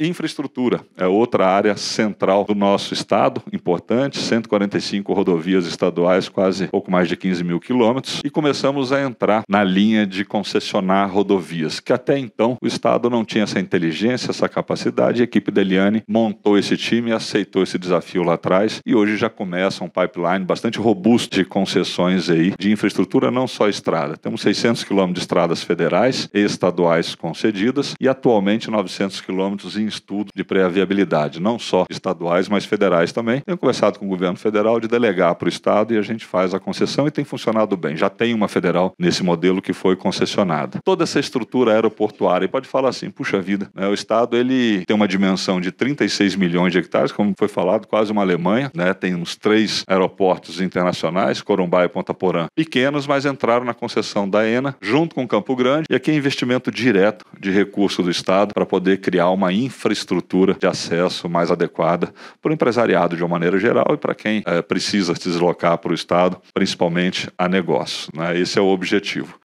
Infraestrutura é outra área central do nosso Estado, importantes, 145 rodovias estaduais, quase pouco mais de 15 mil quilômetros, e começamos a entrar na linha de concessionar rodovias, que até então o Estado não tinha essa inteligência, essa capacidade, e a equipe da Eliane montou esse time, aceitou esse desafio lá atrás, e hoje já começa um pipeline bastante robusto de concessões aí, de infraestrutura, não só estrada. Temos 600 quilômetros de estradas federais e estaduais concedidas, e atualmente 900 quilômetros em estudo de pré-viabilidade, não só estaduais, mas federais também. Tem conversado com o governo federal de delegar para o Estado e a gente faz a concessão e tem funcionado bem. Já tem uma federal nesse modelo que foi concessionada. Toda essa estrutura aeroportuária, e pode falar assim, puxa vida, né? o Estado ele tem uma dimensão de 36 milhões de hectares, como foi falado, quase uma Alemanha, né? tem uns três aeroportos internacionais, Corumbá e Ponta Porã, pequenos, mas entraram na concessão da ENA, junto com Campo Grande, e aqui é investimento direto de recurso do Estado para poder criar uma infraestrutura de acesso mais adequada para o empresariado de uma maneira maneira geral e para quem é, precisa se deslocar para o Estado, principalmente a negócio. Né? Esse é o objetivo.